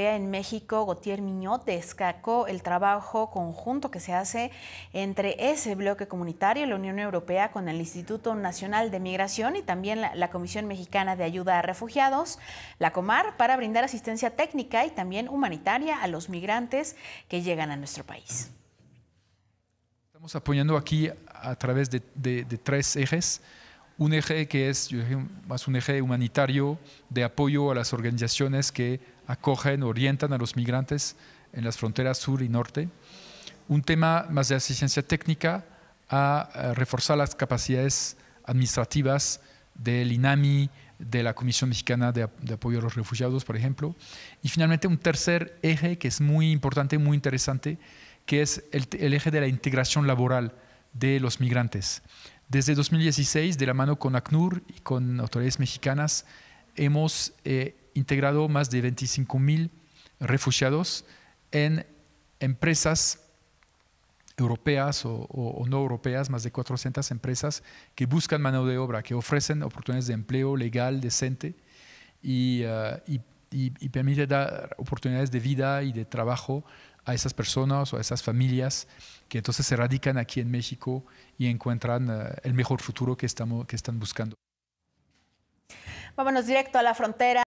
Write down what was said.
en México, Gautier Miñot, destacó el trabajo conjunto que se hace entre ese bloque comunitario, la Unión Europea, con el Instituto Nacional de Migración y también la, Comisión Mexicana de Ayuda a Refugiados, la Comar, para brindar asistencia técnica y también humanitaria a los migrantes que llegan a nuestro país. Estamos apoyando aquí a través de tres ejes un eje que es más un eje humanitario de apoyo a las organizaciones que acogen, orientan a los migrantes en las fronteras sur y norte. Un tema más de asistencia técnica a reforzar las capacidades administrativas del INAMI, de la Comisión Mexicana de, Apoyo a los Refugiados, por ejemplo. Y finalmente un tercer eje que es muy importante, muy interesante, que es el eje de la integración laboral de los migrantes. Desde 2016, de la mano con ACNUR y con autoridades mexicanas, hemos eh, integrado más de 25.000 refugiados en empresas europeas o, no europeas, más de 400 empresas que buscan mano de obra, que ofrecen oportunidades de empleo legal, decente, y, eh, y, permite dar oportunidades de vida y de trabajo a esas personas o a esas familias que entonces se radican aquí en México y encuentran eh, el mejor futuro que, estamos, que están buscando. Vámonos directo a la frontera.